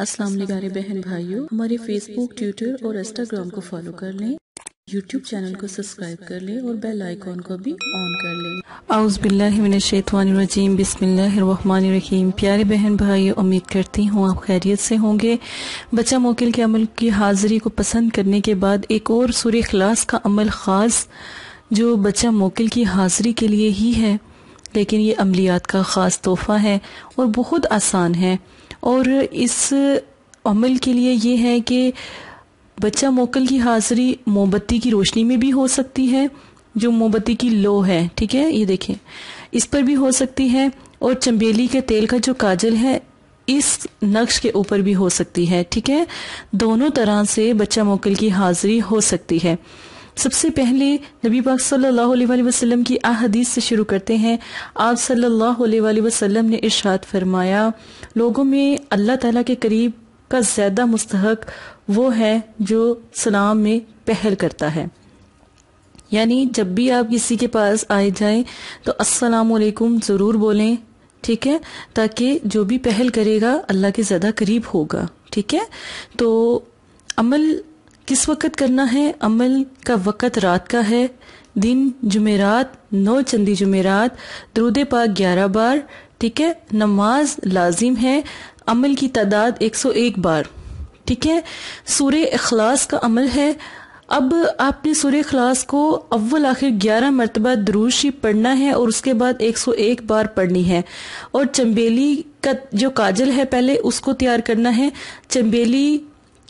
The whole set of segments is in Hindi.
अस्सलाम निगारे बहन भाइयों हमारे फेसबुक ट्विटर और इंस्टाग्राम को फॉलो कर लें यूट्यूब चैनल को सब्सक्राइब कर लें और बेल आइकॉन को भी ऑन कर लें आउज़बिल्लिमिनशैतवानरजीम बिसमीम प्यारे बहन भाई उम्मीद करती हूँ आप खैरियत से होंगे बच्चा मोकिल के अमल की हाज़िरी को पसंद करने के बाद एक और सूर्य खलास का अमल ख़ास जो बच्चा मोकिल की हाज़िरी के लिए ही है लेकिन ये अमलियात का ख़ास तोहफ़ा है और बहुत आसान है और इस अमल के लिए ये है कि बच्चा मोकल की हाजिरी मोमबत्ती की रोशनी में भी हो सकती है जो मोमबत्ती की लो है ठीक है ये देखें इस पर भी हो सकती है और चंबेली के तेल का जो काजल है इस नक्श के ऊपर भी हो सकती है ठीक है दोनों तरह से बच्चा मोकल की हाजिरी हो सकती है सबसे पहले नबी पाक सल्लल्लाहु अलैहि वसल्लम की अहदीस से शुरू करते हैं आप सल्लल्लाहु अलैहि वसल्लम ने इरशाद फरमाया लोगों में अल्लाह ताला के करीब का ज़्यादा मुस्तहक वो है जो सलाम में पहल करता है यानी जब भी आप किसी के पास आए जाएं तो अस्सलाम वालेकुम ज़रूर बोलें ठीक है ताकि जो भी पहल करेगा अल्लाह के ज़्यादा करीब होगा ठीक है तो अमल किस वक़्त करना है अमल का वक़्त रात का है दिन जुमेरात नौ चंदी जुमेरात दरूद पाक ग्यारह बार ठीक है नमाज लाजिम है अमल की तादाद एक सौ एक बार ठीक है सूर्य अखलास का अमल है अब आपने सूर्य अखलास को अव्वल आखिर ग्यारह मरतबा दरूशी पढ़ना है और उसके बाद एक सौ एक बार पढ़नी है और चम्बेली का जो काजल है पहले उसको तैयार करना है चम्बेली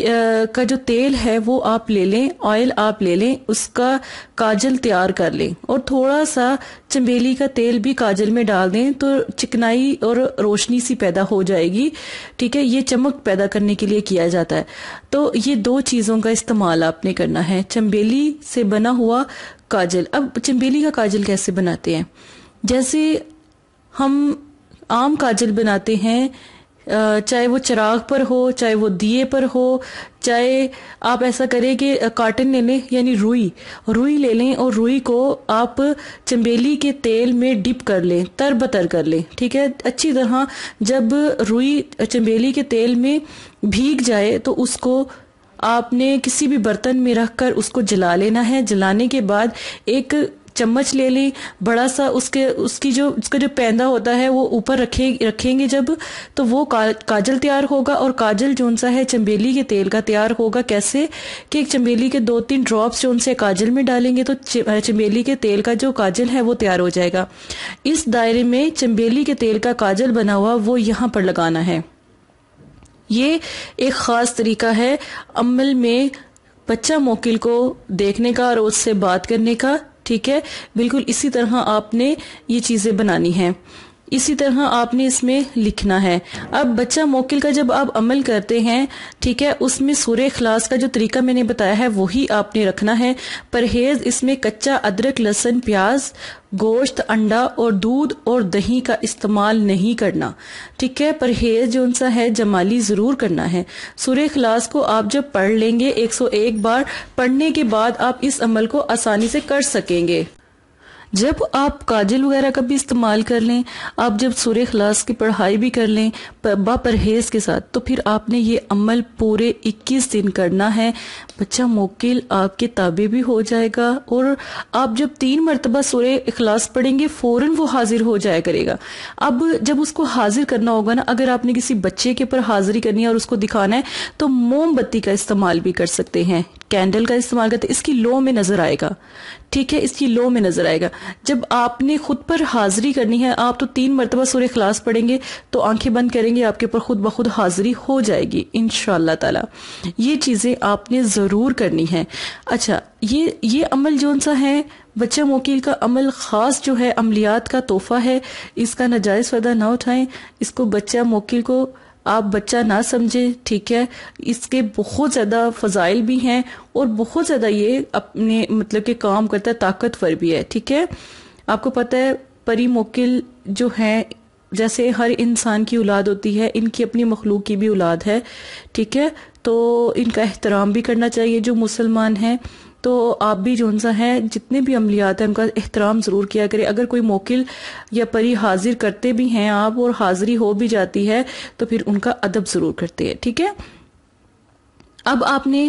का जो तेल है वो आप ले लें ऑयल आप ले लें उसका काजल तैयार कर लें और थोड़ा सा चमेली का तेल भी काजल में डाल दें तो चिकनाई और रोशनी सी पैदा हो जाएगी ठीक है ये चमक पैदा करने के लिए किया जाता है तो ये दो चीज़ों का इस्तेमाल आपने करना है चम्बेली से बना हुआ काजल अब चम्बेली का काजल कैसे बनाते हैं जैसे हम आम काजल बनाते हैं चाहे वो चिराग पर हो चाहे वो दिए पर हो चाहे आप ऐसा करें कि काटन ले लें यानी रुई रुई ले लें और रुई को आप चंबेली के तेल में डिप कर लें तर बतर कर लें ठीक है अच्छी तरह जब रुई चंबेली के तेल में भीग जाए तो उसको आपने किसी भी बर्तन में रखकर उसको जला लेना है जलाने के बाद एक चम्मच ले ली बड़ा सा उसके उसकी जो उसका जो पैदा होता है वो ऊपर रखे रखेंगे जब तो वो का, काजल तैयार होगा और काजल जो सा है चम्बेली के तेल का तैयार होगा कैसे कि एक चम्बेली के दो तीन ड्रॉप्स जो उनसे काजल में डालेंगे तो चम्बेली के तेल का जो काजल है वो तैयार हो जाएगा इस दायरे में चम्बेली के तेल का काजल बना हुआ वो यहाँ पर लगाना है ये एक ख़ास तरीका है अमल में बच्चा मोकिल को देखने का और उससे बात करने का ठीक है बिल्कुल इसी तरह आपने ये चीज़ें बनानी हैं इसी तरह आपने इसमें लिखना है अब बच्चा मोकिल का जब आप अमल करते हैं ठीक है उसमें सूर्य खलास का जो तरीका मैंने बताया है वही आपने रखना है परहेज इसमें कच्चा अदरक लहसन प्याज गोश्त अंडा और दूध और दही का इस्तेमाल नहीं करना ठीक है परहेज जो उनसा है जमाली ज़रूर करना है सूर्य खलास को आप जब पढ़ लेंगे 101 बार पढ़ने के बाद आप इस अमल को आसानी से कर सकेंगे जब आप काजल वगैरह का भी इस्तेमाल कर लें आप जब सूर्य खलास की पढ़ाई भी कर लें बा परहेज के साथ तो फिर आपने ये अमल पूरे 21 दिन करना है बच्चा मोकिल आपके ताबे भी हो जाएगा और आप जब तीन मरतबा सूर्य अखलास पढ़ेंगे फ़ौरन वो हाजिर हो जाया करेगा अब जब उसको हाजिर करना होगा ना अगर आपने किसी बच्चे के ऊपर हाजिरी करनी है और उसको दिखाना है तो मोमबत्ती का इस्तेमाल भी कर सकते हैं कैंडल का इस्तेमाल करते हैं इसकी लो में नजर आएगा ठीक है इसकी लो में नजर आएगा जब आपने खुद पर हाजिरी करनी है आप तो तीन मरतबा सूर्य खलास पढ़ेंगे तो आंखें बंद करेंगे आपके ऊपर खुद ब खुद हाजिरी हो जाएगी इन ताला ये चीजें आपने जरूर करनी है अच्छा ये ये अमल जोन सा है बच्चा मोकील का अमल ख़ास जो है अमलियात का तोहफा है इसका नजायज फ़ायदा ना उठाएं इसको बच्चा मोकिल को आप बच्चा ना समझें ठीक है इसके बहुत ज़्यादा फ़जाइल भी हैं और बहुत ज़्यादा ये अपने मतलब के काम करता है ताकतवर भी है ठीक है आपको पता है परी मोकिल जो हैं जैसे हर इंसान की औलाद होती है इनकी अपनी मखलूक की भी औलाद है ठीक है तो इनका एहतराम भी करना चाहिए जो मुसलमान हैं तो आप भी जो सा है जितने भी अमलियात हैं उनका एहतराम ज़रूर किया करें अगर कोई मोकिल या परी हाजिर करते भी हैं आप और हाजिरी हो भी जाती है तो फिर उनका अदब ज़रूर करते हैं ठीक है अब आपने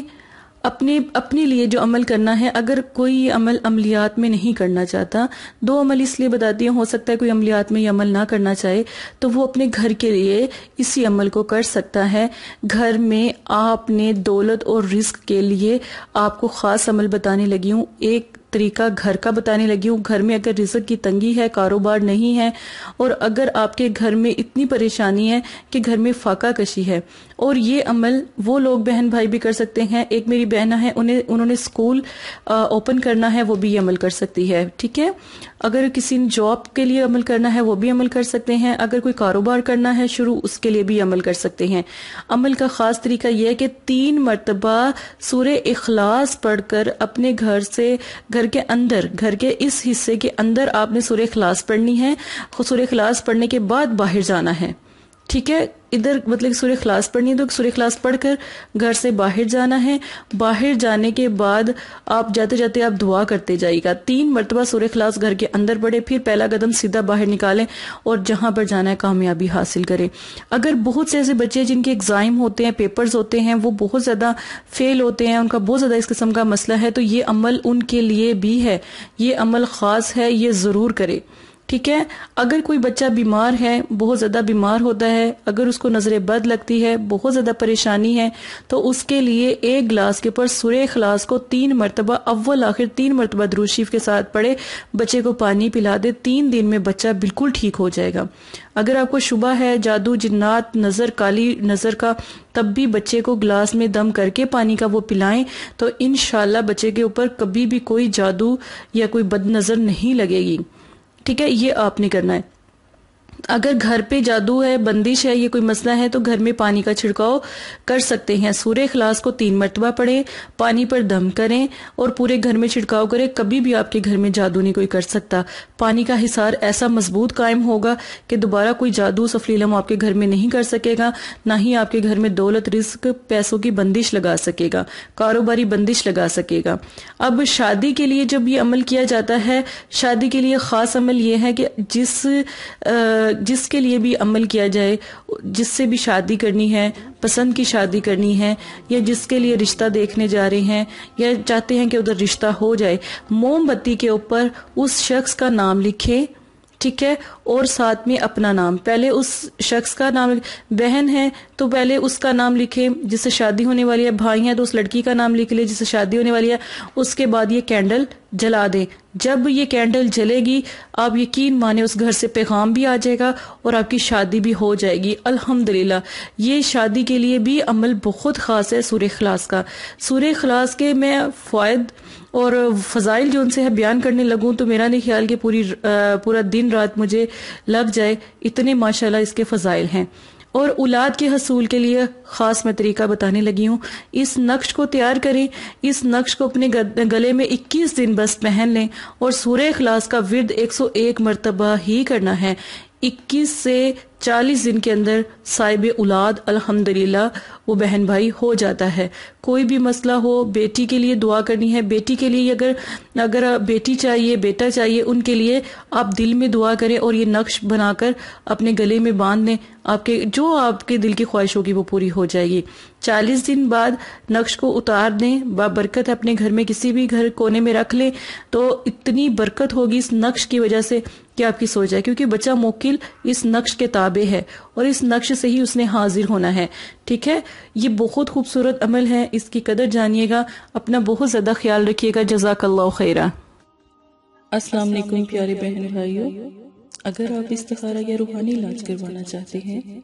अपने अपने लिए जो अमल करना है अगर कोई अमल अमलियात में नहीं करना चाहता दो अमल इसलिए बताती हूँ हो सकता है कोई अमलियात में ये अमल ना करना चाहे तो वो अपने घर के लिए इसी अमल को कर सकता है घर में आपने दौलत और रिस्क के लिए आपको ख़ास अमल बताने लगी हूँ एक तरीका घर का बताने लगी हूँ घर में अगर रिजक की तंगी है कारोबार नहीं है और अगर आपके घर में इतनी परेशानी है कि घर में फाका कशी है और ये अमल वो लोग बहन भाई भी कर सकते हैं एक मेरी बहन है उन्हें उन्होंने स्कूल ओपन करना है वो भी ये अमल कर सकती है ठीक है अगर किसी ने जॉब के लिए अमल करना है वो भी अमल कर सकते हैं अगर कोई कारोबार करना है शुरू उसके लिए भी अमल कर सकते हैं अमल का ख़ास तरीका यह है कि तीन मरतबा सूर्य अखलास पढ़कर अपने घर से घर घर के अंदर घर के इस हिस्से के अंदर आपने सूर्य खलास पढ़नी है सूर्य खलास पढ़ने के बाद बाहर जाना है ठीक है इधर मतलब सूर्य खलास पढ़नी है तो सूर्य खलास पढ़कर घर से बाहर जाना है बाहर जाने के बाद आप जाते जाते आप दुआ करते जाइएगा तीन मरतबा सूर्य खलास घर के अंदर पड़े फिर पहला कदम सीधा बाहर निकालें और जहां पर जाना है कामयाबी हासिल करें अगर बहुत से ऐसे बच्चे जिनके एग्ज़ाम होते हैं पेपर्स होते हैं वो बहुत ज़्यादा फेल होते हैं उनका बहुत ज़्यादा इस किस्म का मसला है तो ये अमल उनके लिए भी है ये अमल ख़ास है ये ज़रूर करे ठीक है अगर कोई बच्चा बीमार है बहुत ज़्यादा बीमार होता है अगर उसको नजरे बद लगती है बहुत ज़्यादा परेशानी है तो उसके लिए एक गिलास के ऊपर सुरे खलास को तीन मरतबा अव्वल आखिर तीन मरतबा द्रूशीफ के साथ पड़े बच्चे को पानी पिला दे तीन दिन में बच्चा बिल्कुल ठीक हो जाएगा अगर आपको शुबा है जादू जिन्नात नज़र काली नज़र का तब भी बच्चे को गिलास में दम करके पानी का वो पिलाएं तो इन बच्चे के ऊपर कभी भी कोई जादू या कोई बद नज़र नहीं लगेगी ठीक है ये आपने करना है अगर घर पे जादू है बंदिश है ये कोई मसला है तो घर में पानी का छिड़काव कर सकते हैं सूर्य खलास को तीन मरतबा पढ़ें पानी पर दम करें और पूरे घर में छिड़काव करें कभी भी आपके घर में जादू नहीं कोई कर सकता पानी का हिसार ऐसा मजबूत कायम होगा कि दोबारा कोई जादू सफलीलम आपके घर में नहीं कर सकेगा ना ही आपके घर में दौलत रिस्क पैसों की बंदिश लगा सकेगा कारोबारी बंदिश लगा सकेगा अब शादी के लिए जब ये अमल किया जाता है शादी के लिए खास अमल यह है कि जिस आ, जिसके लिए भी अमल किया जाए जिससे भी शादी करनी है पसंद की शादी करनी है या जिसके लिए रिश्ता देखने जा रहे हैं या चाहते हैं कि उधर रिश्ता हो जाए मोमबत्ती के ऊपर उस शख्स का नाम लिखें ठीक है और साथ में अपना नाम पहले उस शख्स का नाम बहन है तो पहले उसका नाम लिखे जिससे शादी होने वाली है भाई है तो उस लड़की का नाम लिख ले जिससे शादी होने वाली है उसके बाद ये कैंडल जला दें जब ये कैंडल जलेगी आप यकीन माने उस घर से पैगाम भी आ जाएगा और आपकी शादी भी हो जाएगी अल्हम्दुलिल्लाह ये शादी के लिए भी अमल बहुत ख़ास है सूर्य खलास का सूर्य खलास के मैं फ़ायद और फ़जाइल जो उनसे है बयान करने लगूँ तो मेरा नहीं ख्याल कि पूरी पूरा दिन रात मुझे लग जाए इतने माशाल्लाह इसके फ़जाइल हैं और औलाद के हसूल के लिए ख़ास मैं तरीका बताने लगी हूँ इस नक्श को तैयार करें इस नक्श को अपने गले में 21 दिन बस पहन लें और सूर्य अखलास का विद 101 मरतबा ही करना है 21 से 40 दिन के अंदर साहिब उलाद अल्हम्दुलिल्लाह वो बहन भाई हो जाता है कोई भी मसला हो बेटी के लिए दुआ करनी है बेटी के लिए अगर अगर बेटी चाहिए बेटा चाहिए उनके लिए आप दिल में दुआ करें और ये नक्श बनाकर अपने गले में बांध लें आपके जो आपके दिल की ख्वाहिश होगी वो पूरी हो जाएगी चालीस दिन बाद नक्श को उतार दें बाबरकत अपने घर में किसी भी घर कोने में रख लें तो इतनी बरकत होगी इस नक्श की वजह से कि आपकी सोच है क्योंकि बच्चा मोकिल इस नक्श के ताबे है और इस नक्श से ही उसने हाजिर होना है ठीक है ये बहुत खूबसूरत अमल है इसकी कदर जानिएगा अपना बहुत ज़्यादा ख्याल रखिएगा जजाकल्ला खैरा अस्सलाम वालेकुम प्यारे बहन भाइयों अगर आप इस या रूहानी इलाज करवाना चाहते हैं